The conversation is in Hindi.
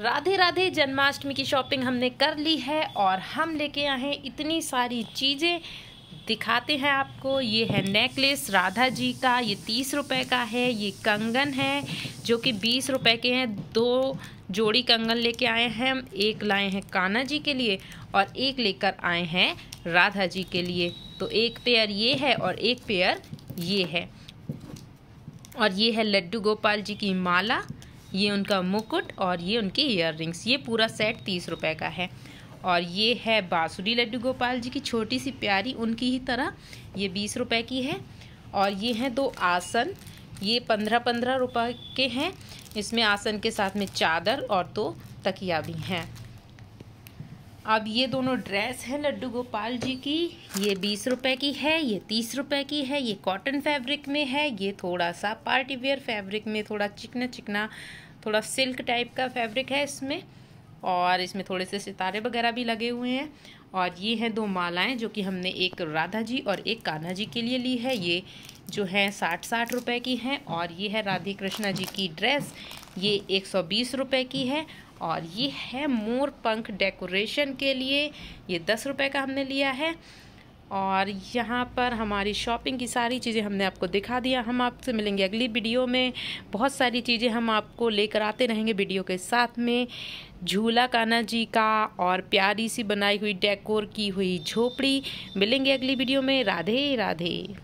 राधे राधे जन्माष्टमी की शॉपिंग हमने कर ली है और हम लेके आए हैं इतनी सारी चीज़ें दिखाते हैं आपको ये है नेकलेस राधा जी का ये तीस रुपए का है ये कंगन है जो कि बीस रुपए के हैं दो जोड़ी कंगन लेके आए हैं हम एक लाए हैं कान्हा जी के लिए और एक लेकर आए हैं राधा जी के लिए तो एक पेयर ये है और एक पेयर ये है और ये है लड्डू गोपाल जी की माला ये उनका मुकुट और ये उनके इयर ये पूरा सेट तीस रुपये का है और ये है बाँसुरी लड्डू गोपाल जी की छोटी सी प्यारी उनकी ही तरह ये बीस रुपये की है और ये हैं दो आसन ये पंद्रह पंद्रह रुपये के हैं इसमें आसन के साथ में चादर और दो तो तकिया भी हैं अब ये दोनों ड्रेस हैं लड्डू गोपाल जी की ये बीस रुपए की है ये तीस रुपए की है ये कॉटन फैब्रिक में है ये थोड़ा सा पार्टी वेयर फैब्रिक में थोड़ा चिकना चिकना थोड़ा सिल्क टाइप का फैब्रिक है इसमें और इसमें थोड़े से सितारे वगैरह भी लगे हुए हैं और ये हैं दो मालाएं जो कि हमने एक राधा जी और एक कान्हा जी के लिए ली है ये जो है साठ साठ रुपए की हैं और ये है राधे कृष्णा जी की ड्रेस ये एक सौ बीस रुपये की है और ये है मोर पंख डेकोरेशन के लिए ये दस रुपये का हमने लिया है और यहाँ पर हमारी शॉपिंग की सारी चीज़ें हमने आपको दिखा दिया हम आपसे मिलेंगे अगली वीडियो में बहुत सारी चीज़ें हम आपको लेकर आते रहेंगे वीडियो के साथ में झूला काना जी का और प्यारी सी बनाई हुई डेकोर की हुई झोपड़ी मिलेंगे अगली वीडियो में राधे राधे